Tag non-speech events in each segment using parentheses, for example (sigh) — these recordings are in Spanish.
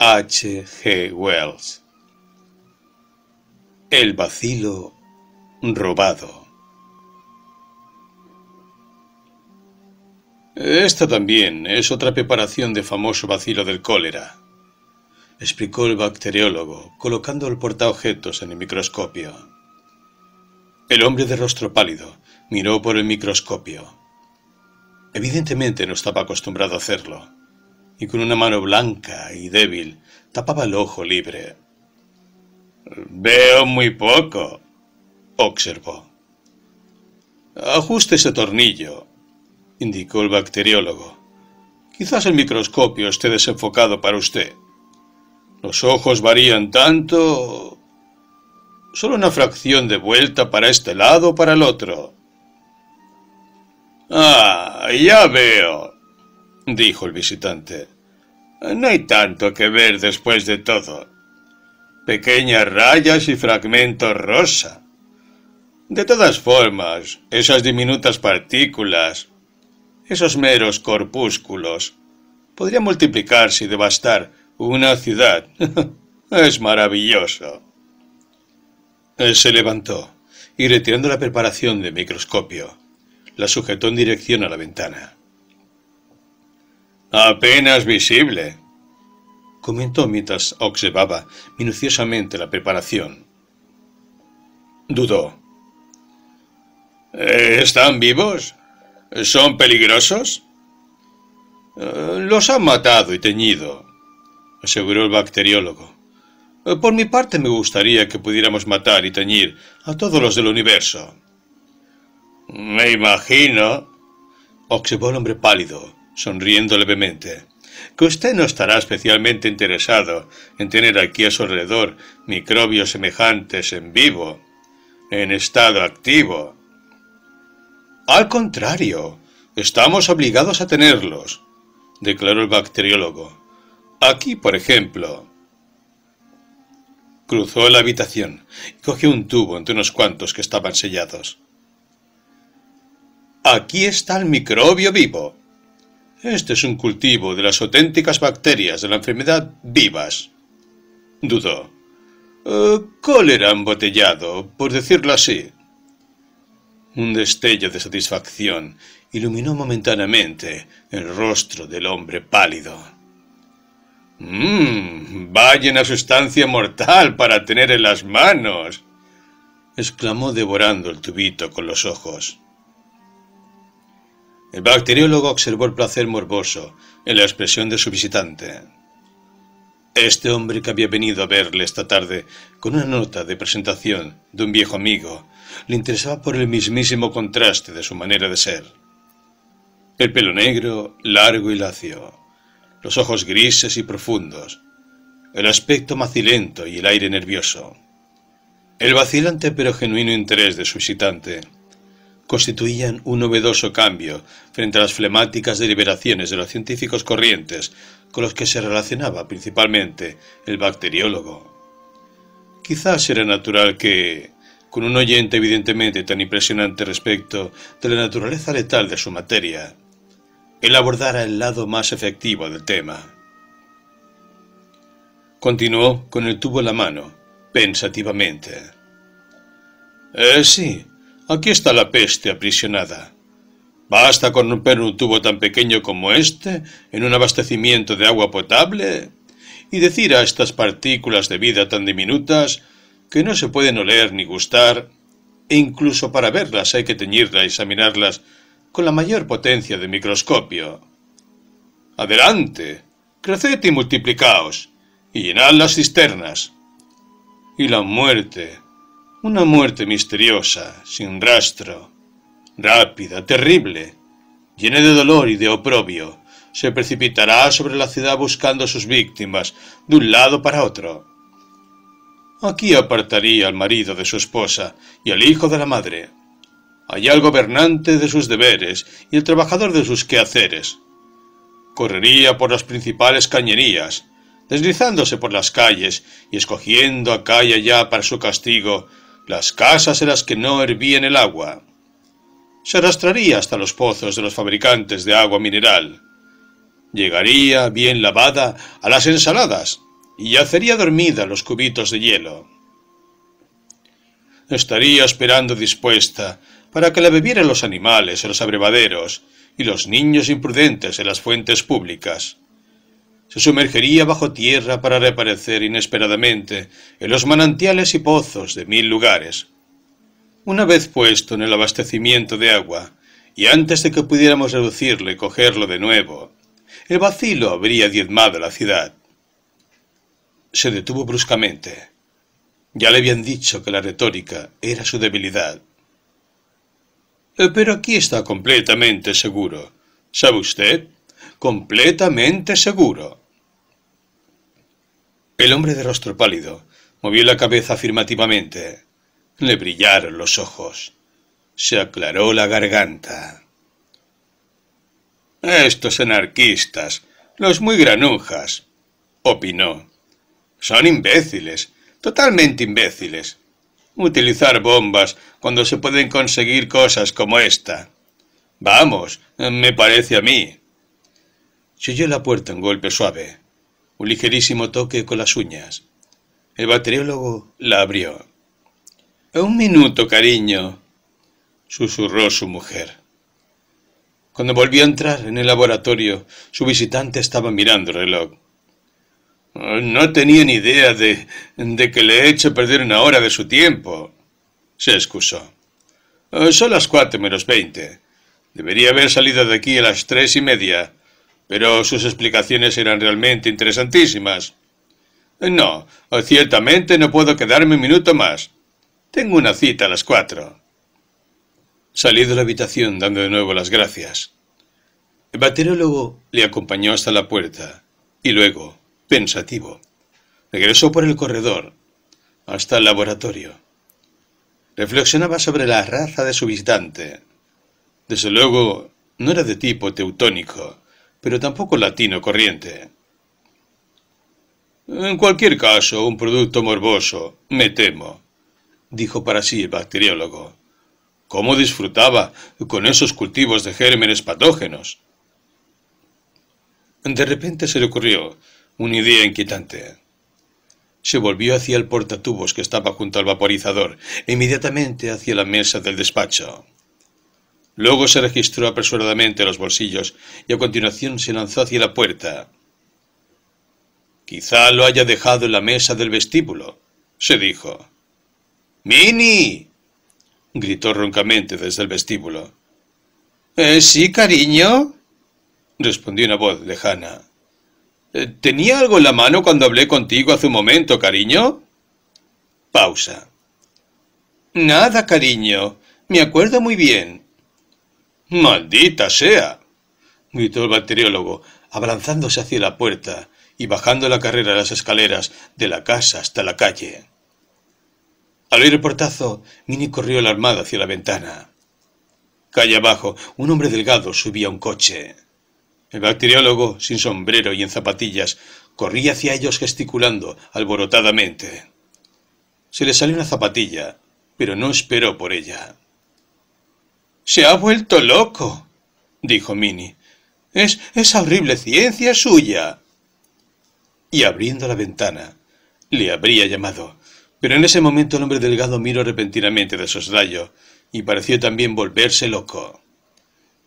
H. G. Wells El vacilo robado Esta también es otra preparación de famoso vacilo del cólera, explicó el bacteriólogo, colocando el portaobjetos en el microscopio. El hombre de rostro pálido miró por el microscopio. Evidentemente no estaba acostumbrado a hacerlo y con una mano blanca y débil tapaba el ojo libre. Veo muy poco, observó. Ajuste ese tornillo, indicó el bacteriólogo. Quizás el microscopio esté desenfocado para usted. Los ojos varían tanto... Solo una fracción de vuelta para este lado o para el otro. Ah, ya veo, dijo el visitante. No hay tanto que ver después de todo. Pequeñas rayas y fragmentos rosa. De todas formas, esas diminutas partículas, esos meros corpúsculos, podrían multiplicarse y devastar una ciudad. (laughs) es maravilloso. Él eh, se levantó y retirando la preparación de microscopio, la sujetó en dirección a la ventana. Apenas visible, comentó mientras observaba minuciosamente la preparación. Dudó. Eh, ¿Están vivos? ¿Son peligrosos? Eh, los han matado y teñido, aseguró el bacteriólogo. Eh, por mi parte me gustaría que pudiéramos matar y teñir a todos los del universo. Me imagino, observó el hombre pálido, sonriendo levemente, que usted no estará especialmente interesado en tener aquí a su alrededor microbios semejantes en vivo, en estado activo. Al contrario, estamos obligados a tenerlos, declaró el bacteriólogo. Aquí, por ejemplo. Cruzó la habitación y cogió un tubo entre unos cuantos que estaban sellados. Aquí está el microbio vivo, este es un cultivo de las auténticas bacterias de la enfermedad vivas. Dudó. Eh, cólera embotellado, por decirlo así. Un destello de satisfacción iluminó momentáneamente el rostro del hombre pálido. Mmm, vaya una sustancia mortal para tener en las manos, exclamó devorando el tubito con los ojos. El bacteriólogo observó el placer morboso en la expresión de su visitante. Este hombre que había venido a verle esta tarde con una nota de presentación de un viejo amigo le interesaba por el mismísimo contraste de su manera de ser. El pelo negro, largo y lacio, los ojos grises y profundos, el aspecto macilento y el aire nervioso. El vacilante pero genuino interés de su visitante constituían un novedoso cambio frente a las flemáticas deliberaciones de los científicos corrientes con los que se relacionaba principalmente el bacteriólogo. Quizás era natural que, con un oyente evidentemente tan impresionante respecto de la naturaleza letal de su materia, él abordara el lado más efectivo del tema. Continuó con el tubo en la mano, pensativamente. Eh, sí, Aquí está la peste aprisionada. Basta con romper un tubo tan pequeño como este en un abastecimiento de agua potable y decir a estas partículas de vida tan diminutas que no se pueden oler ni gustar, e incluso para verlas hay que teñirlas y examinarlas con la mayor potencia de microscopio. Adelante, creced y multiplicaos, y llenad las cisternas. Y la muerte, una muerte misteriosa, sin rastro, rápida, terrible, llena de dolor y de oprobio, se precipitará sobre la ciudad buscando a sus víctimas, de un lado para otro. Aquí apartaría al marido de su esposa y al hijo de la madre, allá al gobernante de sus deberes y el trabajador de sus quehaceres. Correría por las principales cañerías, deslizándose por las calles y escogiendo acá y allá para su castigo las casas en las que no hervían el agua. Se arrastraría hasta los pozos de los fabricantes de agua mineral. Llegaría, bien lavada, a las ensaladas y yacería dormida los cubitos de hielo. Estaría esperando dispuesta para que la bebieran los animales en los abrevaderos y los niños imprudentes en las fuentes públicas se sumergería bajo tierra para reaparecer inesperadamente en los manantiales y pozos de mil lugares. Una vez puesto en el abastecimiento de agua, y antes de que pudiéramos reducirlo y cogerlo de nuevo, el vacilo habría diezmado la ciudad. Se detuvo bruscamente. Ya le habían dicho que la retórica era su debilidad. Eh, pero aquí está completamente seguro. ¿Sabe usted? completamente seguro. El hombre de rostro pálido movió la cabeza afirmativamente. Le brillaron los ojos. Se aclaró la garganta. Estos anarquistas, los muy granujas, opinó. Son imbéciles, totalmente imbéciles. Utilizar bombas cuando se pueden conseguir cosas como esta. Vamos, me parece a mí la puerta un golpe suave, un ligerísimo toque con las uñas. El bacteriólogo la abrió. Un minuto, cariño, susurró su mujer. Cuando volvió a entrar en el laboratorio, su visitante estaba mirando el reloj. Ah, no tenía ni idea de, de que le he hecho perder una hora de su tiempo, se excusó. Ah, son las cuatro menos veinte. Debería haber salido de aquí a las tres y media pero sus explicaciones eran realmente interesantísimas. No, ciertamente no puedo quedarme un minuto más. Tengo una cita a las cuatro. Salí de la habitación dando de nuevo las gracias. El baterólogo le acompañó hasta la puerta y luego, pensativo, regresó por el corredor hasta el laboratorio. Reflexionaba sobre la raza de su visitante. Desde luego, no era de tipo teutónico, pero tampoco latino corriente. En cualquier caso, un producto morboso, me temo, dijo para sí el bacteriólogo. ¿Cómo disfrutaba con esos cultivos de gérmenes patógenos? De repente se le ocurrió una idea inquietante. Se volvió hacia el portatubos que estaba junto al vaporizador, e inmediatamente hacia la mesa del despacho. Luego se registró apresuradamente los bolsillos y a continuación se lanzó hacia la puerta. Quizá lo haya dejado en la mesa del vestíbulo, se dijo. ¡Mini! gritó roncamente desde el vestíbulo. ¿Eh, sí, cariño? respondió una voz lejana. —Eh, ¿Tenía algo en la mano cuando hablé contigo hace un momento, cariño? Pausa. Nada, cariño. Me acuerdo muy bien. ¡Maldita sea! gritó el bacteriólogo, abalanzándose hacia la puerta y bajando la carrera de las escaleras de la casa hasta la calle. Al oír el portazo, Minnie corrió alarmada hacia la ventana. Calle abajo, un hombre delgado subía un coche. El bacteriólogo, sin sombrero y en zapatillas, corría hacia ellos gesticulando alborotadamente. Se le salió una zapatilla, pero no esperó por ella. Se ha vuelto loco, dijo Minnie. Es esa horrible ciencia suya. Y abriendo la ventana, le habría llamado. Pero en ese momento el hombre delgado miró repentinamente de soslayo y pareció también volverse loco.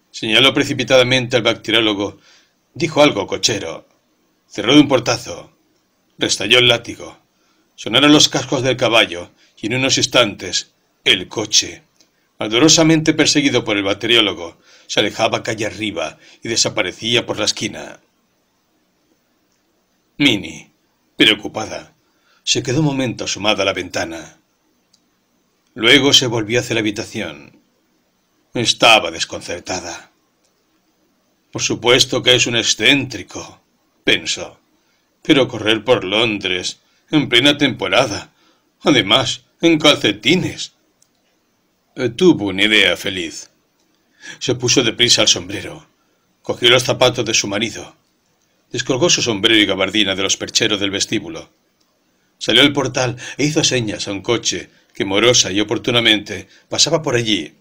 Señaló precipitadamente al bacteriólogo. Dijo algo cochero. Cerró de un portazo. Restalló el látigo. Sonaron los cascos del caballo y en unos instantes el coche ardorosamente perseguido por el bacteriólogo, se alejaba calle arriba y desaparecía por la esquina. Minnie, preocupada, se quedó un momento asomada a la ventana. Luego se volvió hacia la habitación. Estaba desconcertada. Por supuesto que es un excéntrico, pensó. Pero correr por Londres, en plena temporada, además, en calcetines, eh, tuvo una idea feliz. Se puso deprisa el sombrero, cogió los zapatos de su marido, descolgó su sombrero y gabardina de los percheros del vestíbulo, salió al portal e hizo señas a un coche que morosa y oportunamente pasaba por allí.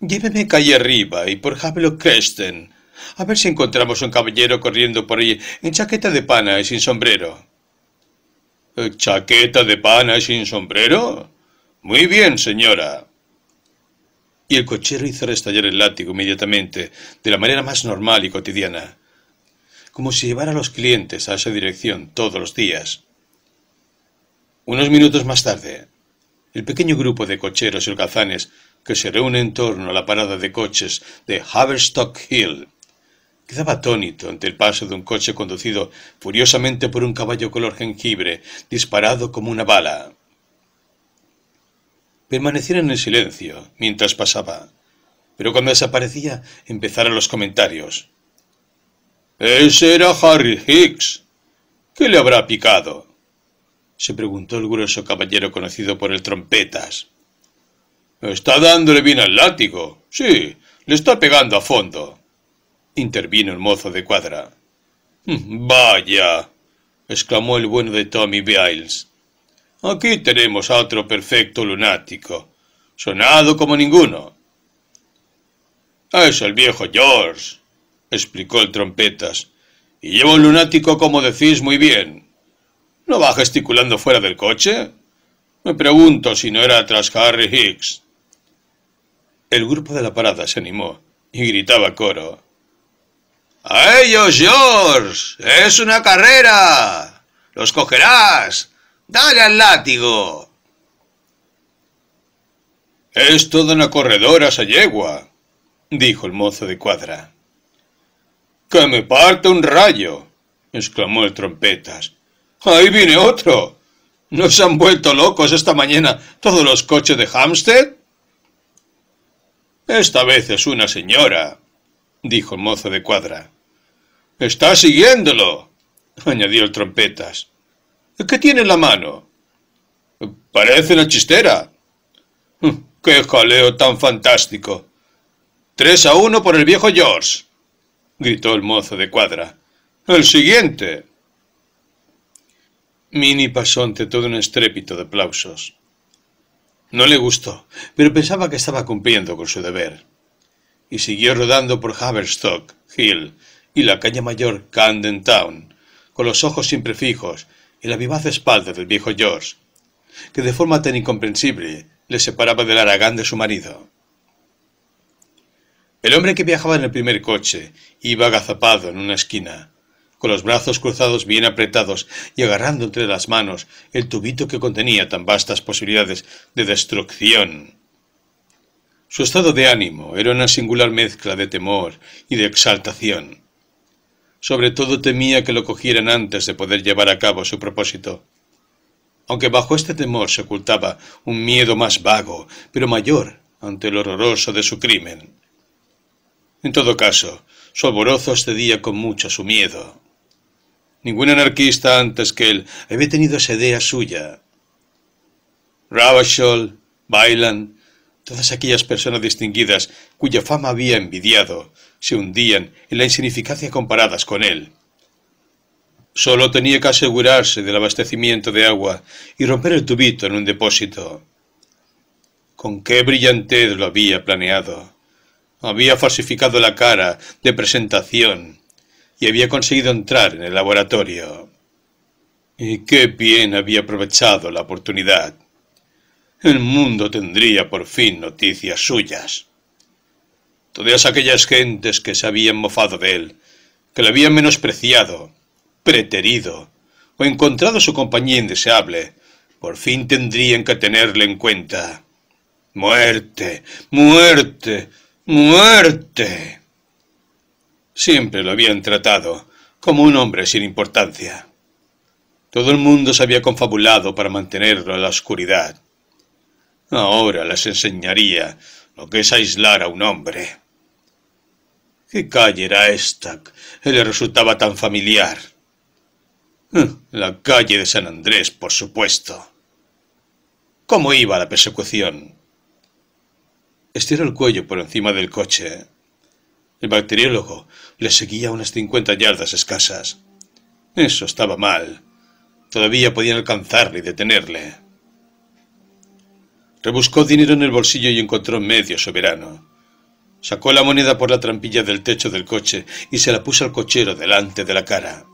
Lléveme calle arriba y por Havelock Cresten, a ver si encontramos un caballero corriendo por allí en chaqueta de pana y sin sombrero. ¿Chaqueta de pana y sin sombrero? Muy bien, señora. Y el cochero hizo restallar el látigo inmediatamente, de la manera más normal y cotidiana, como si llevara a los clientes a esa dirección todos los días. Unos minutos más tarde, el pequeño grupo de cocheros y holgazanes que se reúne en torno a la parada de coches de Haverstock Hill quedaba atónito ante el paso de un coche conducido furiosamente por un caballo color jengibre, disparado como una bala. Permanecieron en silencio mientras pasaba, pero cuando desaparecía empezaron los comentarios. Ese era Harry Hicks. ¿Qué le habrá picado? se preguntó el grueso caballero conocido por el trompetas. Está dándole bien al látigo. Sí, le está pegando a fondo. intervino el mozo de cuadra. Mm, vaya. exclamó el bueno de Tommy Biles. Aquí tenemos a otro perfecto lunático, sonado como ninguno. Es el viejo George, explicó el trompetas, y llevo un lunático como decís muy bien. ¿No va gesticulando fuera del coche? Me pregunto si no era tras Harry Hicks. El grupo de la parada se animó y gritaba coro. ¡A ellos, George! ¡Es una carrera! ¡Los cogerás! Dale al látigo. Es toda una corredora esa yegua, dijo el mozo de cuadra. ¡Que me parte un rayo! exclamó el trompetas. ¡Ahí viene otro! ¿No se han vuelto locos esta mañana todos los coches de Hampstead? Esta vez es una señora, dijo el mozo de cuadra. Está siguiéndolo, añadió el trompetas. ¿Qué tiene en la mano? Parece una chistera. Hm, ¡Qué jaleo tan fantástico! Tres a uno por el viejo George, gritó el mozo de cuadra. El siguiente. Minnie pasó ante todo un estrépito de aplausos. No le gustó, pero pensaba que estaba cumpliendo con su deber. Y siguió rodando por Haverstock, Hill y la calle mayor Camden Town, con los ojos siempre fijos y la vivaz espalda del viejo George, que de forma tan incomprensible le separaba del aragán de su marido. El hombre que viajaba en el primer coche iba agazapado en una esquina, con los brazos cruzados bien apretados y agarrando entre las manos el tubito que contenía tan vastas posibilidades de destrucción. Su estado de ánimo era una singular mezcla de temor y de exaltación sobre todo temía que lo cogieran antes de poder llevar a cabo su propósito. Aunque bajo este temor se ocultaba un miedo más vago, pero mayor, ante el horroroso de su crimen. En todo caso, su alborozo excedía con mucho su miedo. Ningún anarquista antes que él había tenido esa idea suya. Ravachol, Bailan, todas aquellas personas distinguidas cuya fama había envidiado, se hundían en la insignificancia comparadas con él. Solo tenía que asegurarse del abastecimiento de agua y romper el tubito en un depósito. Con qué brillantez lo había planeado. Había falsificado la cara de presentación y había conseguido entrar en el laboratorio. Y qué bien había aprovechado la oportunidad. El mundo tendría por fin noticias suyas. Todas aquellas gentes que se habían mofado de él, que le habían menospreciado, preterido, o encontrado su compañía indeseable, por fin tendrían que tenerle en cuenta. Muerte, muerte, muerte. Siempre lo habían tratado como un hombre sin importancia. Todo el mundo se había confabulado para mantenerlo en la oscuridad. Ahora les enseñaría lo que es aislar a un hombre. ¿Qué calle era esta? Que le resultaba tan familiar. Hm, la calle de San Andrés, por supuesto. ¿Cómo iba la persecución? Estiró el cuello por encima del coche. El bacteriólogo le seguía unas cincuenta yardas escasas. Eso estaba mal. Todavía podían alcanzarle y detenerle. Rebuscó dinero en el bolsillo y encontró medio soberano. Sacó la moneda por la trampilla del techo del coche y se la puso al cochero delante de la cara.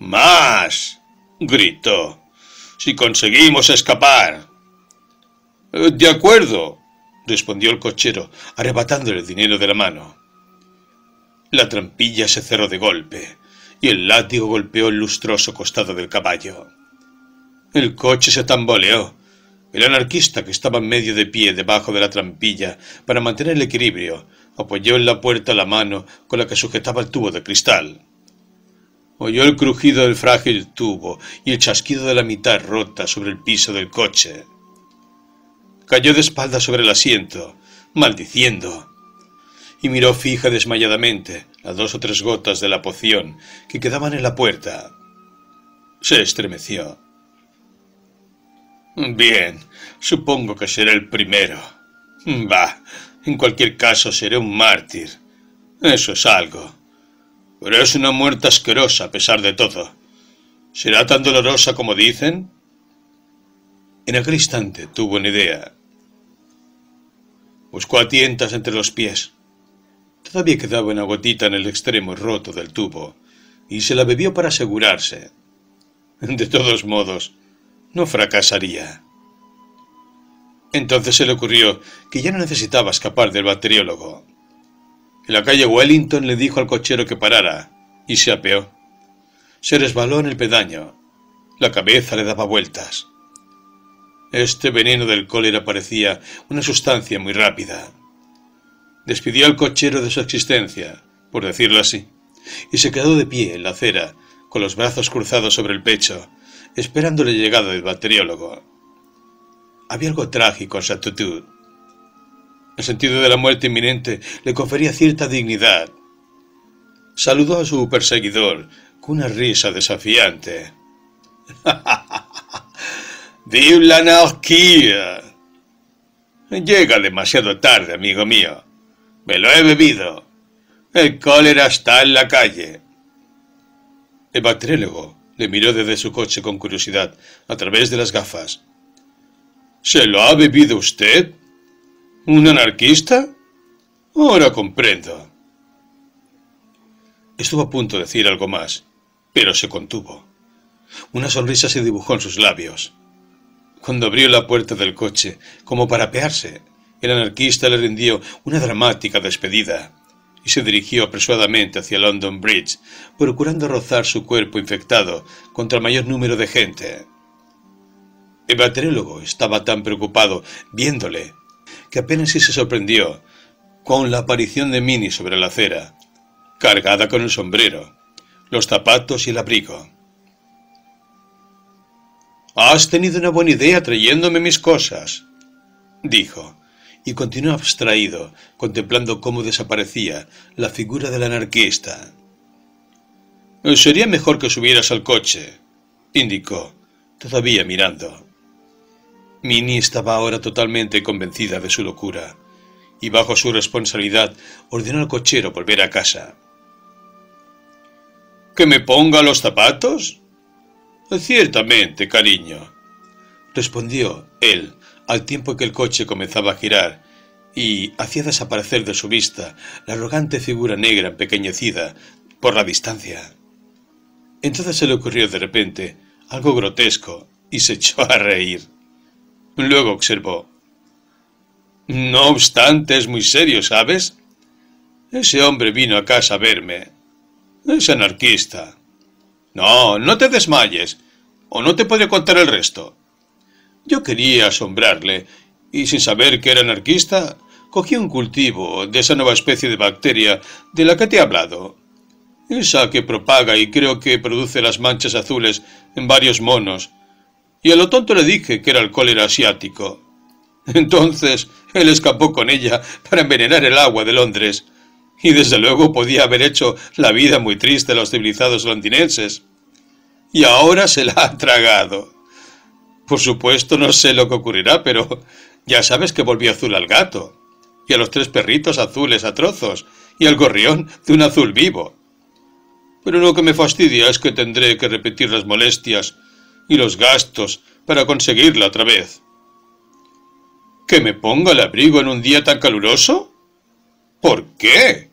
¡Más! gritó. Si conseguimos escapar. Eh, de acuerdo, respondió el cochero, arrebatándole el dinero de la mano. La trampilla se cerró de golpe y el látigo golpeó el lustroso costado del caballo. El coche se tamboleó el anarquista, que estaba en medio de pie debajo de la trampilla para mantener el equilibrio, apoyó en la puerta la mano con la que sujetaba el tubo de cristal. Oyó el crujido del frágil tubo y el chasquido de la mitad rota sobre el piso del coche. Cayó de espaldas sobre el asiento, maldiciendo, y miró fija desmayadamente las dos o tres gotas de la poción que quedaban en la puerta. Se estremeció. Bien, supongo que seré el primero. Bah, en cualquier caso seré un mártir. Eso es algo. Pero es una muerte asquerosa a pesar de todo. ¿Será tan dolorosa como dicen? En aquel instante tuvo una idea. Buscó a tientas entre los pies. Todavía quedaba una gotita en el extremo roto del tubo, y se la bebió para asegurarse. De todos modos, no fracasaría. Entonces se le ocurrió que ya no necesitaba escapar del bacteriólogo. En la calle Wellington le dijo al cochero que parara, y se apeó. Se resbaló en el pedaño. La cabeza le daba vueltas. Este veneno del cólera parecía una sustancia muy rápida. Despidió al cochero de su existencia, por decirlo así, y se quedó de pie en la acera, con los brazos cruzados sobre el pecho, esperando la llegada del bacteriólogo. Había algo trágico en su actitud. El sentido de la muerte inminente le confería cierta dignidad. Saludó a su perseguidor con una risa desafiante. ¡Vive (laughs) la Llega demasiado tarde, amigo mío. Me lo he bebido. El cólera está en la calle. El bacteriólogo le miró desde su coche con curiosidad, a través de las gafas. ¿Se lo ha bebido usted? ¿Un anarquista? Ahora comprendo. Estuvo a punto de decir algo más, pero se contuvo. Una sonrisa se dibujó en sus labios. Cuando abrió la puerta del coche, como para apearse, el anarquista le rindió una dramática despedida se dirigió apresuradamente hacia London Bridge, procurando rozar su cuerpo infectado contra el mayor número de gente. El baterólogo estaba tan preocupado viéndole que apenas se sorprendió con la aparición de Minnie sobre la acera, cargada con el sombrero, los zapatos y el abrigo. Has tenido una buena idea trayéndome mis cosas, dijo y continuó abstraído, contemplando cómo desaparecía la figura del anarquista. Sería mejor que subieras al coche, indicó, todavía mirando. Minnie estaba ahora totalmente convencida de su locura, y bajo su responsabilidad ordenó al cochero volver a casa. ¿Que me ponga los zapatos? Ciertamente, cariño, respondió él, al tiempo que el coche comenzaba a girar y hacía desaparecer de su vista la arrogante figura negra empequeñecida por la distancia. Entonces se le ocurrió de repente algo grotesco y se echó a reír. Luego observó. No obstante, es muy serio, ¿sabes? Ese hombre vino a casa a verme. Es anarquista. No, no te desmayes, o no te podría contar el resto. Yo quería asombrarle, y sin saber que era anarquista, cogí un cultivo de esa nueva especie de bacteria de la que te he hablado. Esa que propaga y creo que produce las manchas azules en varios monos. Y a lo tonto le dije que era el cólera asiático. Entonces él escapó con ella para envenenar el agua de Londres. Y desde luego podía haber hecho la vida muy triste a los civilizados londinenses. Y ahora se la ha tragado. Por supuesto no sé lo que ocurrirá, pero ya sabes que volví azul al gato, y a los tres perritos azules a trozos, y al gorrión de un azul vivo. Pero lo que me fastidia es que tendré que repetir las molestias y los gastos para conseguirla otra vez. ¿Que me ponga el abrigo en un día tan caluroso? ¿Por qué?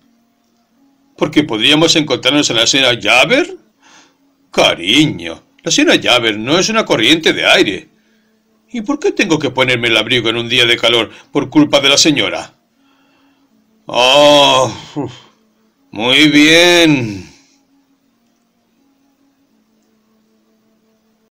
¿Porque podríamos encontrarnos en la señora Javer? Cariño, la señora Javert no es una corriente de aire. ¿Y por qué tengo que ponerme el abrigo en un día de calor por culpa de la señora? Oh, muy bien.